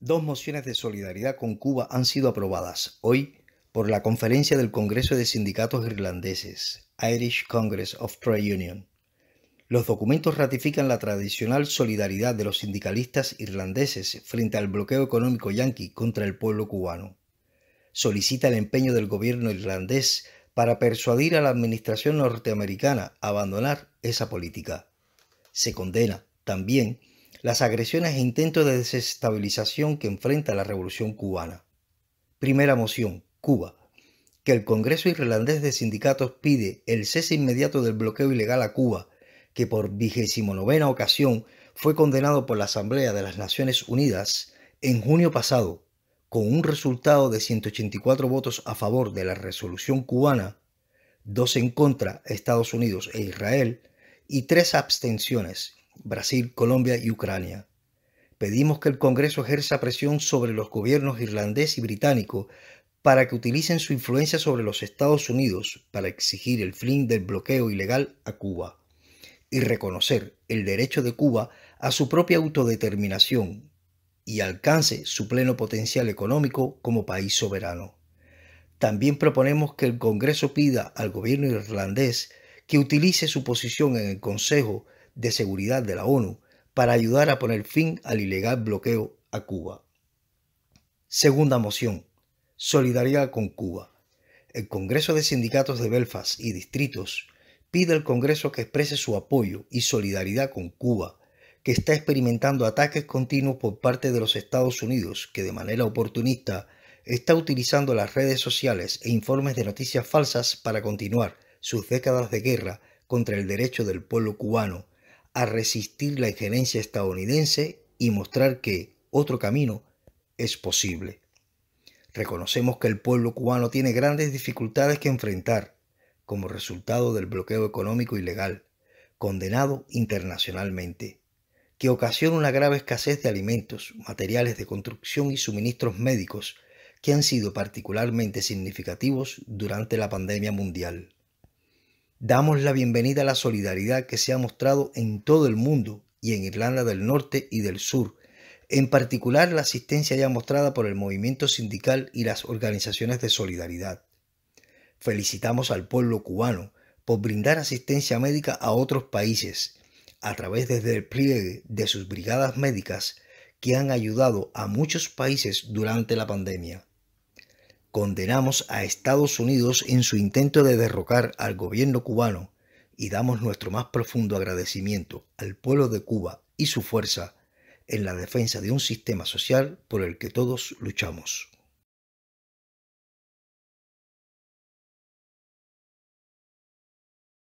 Dos mociones de solidaridad con Cuba han sido aprobadas hoy por la Conferencia del Congreso de Sindicatos Irlandeses, Irish Congress of Trade Union. Los documentos ratifican la tradicional solidaridad de los sindicalistas irlandeses frente al bloqueo económico yanqui contra el pueblo cubano. Solicita el empeño del gobierno irlandés para persuadir a la administración norteamericana a abandonar esa política. Se condena también las agresiones e intentos de desestabilización que enfrenta la Revolución cubana. Primera moción, Cuba. Que el Congreso Irlandés de Sindicatos pide el cese inmediato del bloqueo ilegal a Cuba, que por vigésimo novena ocasión fue condenado por la Asamblea de las Naciones Unidas en junio pasado, con un resultado de 184 votos a favor de la resolución cubana, dos en contra Estados Unidos e Israel, y tres abstenciones, Brasil, Colombia y Ucrania. Pedimos que el Congreso ejerza presión sobre los gobiernos irlandés y británico para que utilicen su influencia sobre los Estados Unidos para exigir el fin del bloqueo ilegal a Cuba y reconocer el derecho de Cuba a su propia autodeterminación y alcance su pleno potencial económico como país soberano. También proponemos que el Congreso pida al gobierno irlandés que utilice su posición en el Consejo de Seguridad de la ONU para ayudar a poner fin al ilegal bloqueo a Cuba. Segunda moción. Solidaridad con Cuba. El Congreso de Sindicatos de Belfast y Distritos pide al Congreso que exprese su apoyo y solidaridad con Cuba, que está experimentando ataques continuos por parte de los Estados Unidos, que de manera oportunista está utilizando las redes sociales e informes de noticias falsas para continuar sus décadas de guerra contra el derecho del pueblo cubano a resistir la injerencia estadounidense y mostrar que otro camino es posible. Reconocemos que el pueblo cubano tiene grandes dificultades que enfrentar como resultado del bloqueo económico ilegal, condenado internacionalmente, que ocasiona una grave escasez de alimentos, materiales de construcción y suministros médicos que han sido particularmente significativos durante la pandemia mundial. Damos la bienvenida a la solidaridad que se ha mostrado en todo el mundo y en Irlanda del Norte y del Sur, en particular la asistencia ya mostrada por el movimiento sindical y las organizaciones de solidaridad. Felicitamos al pueblo cubano por brindar asistencia médica a otros países, a través del despliegue de sus brigadas médicas que han ayudado a muchos países durante la pandemia. Condenamos a Estados Unidos en su intento de derrocar al gobierno cubano y damos nuestro más profundo agradecimiento al pueblo de Cuba y su fuerza en la defensa de un sistema social por el que todos luchamos.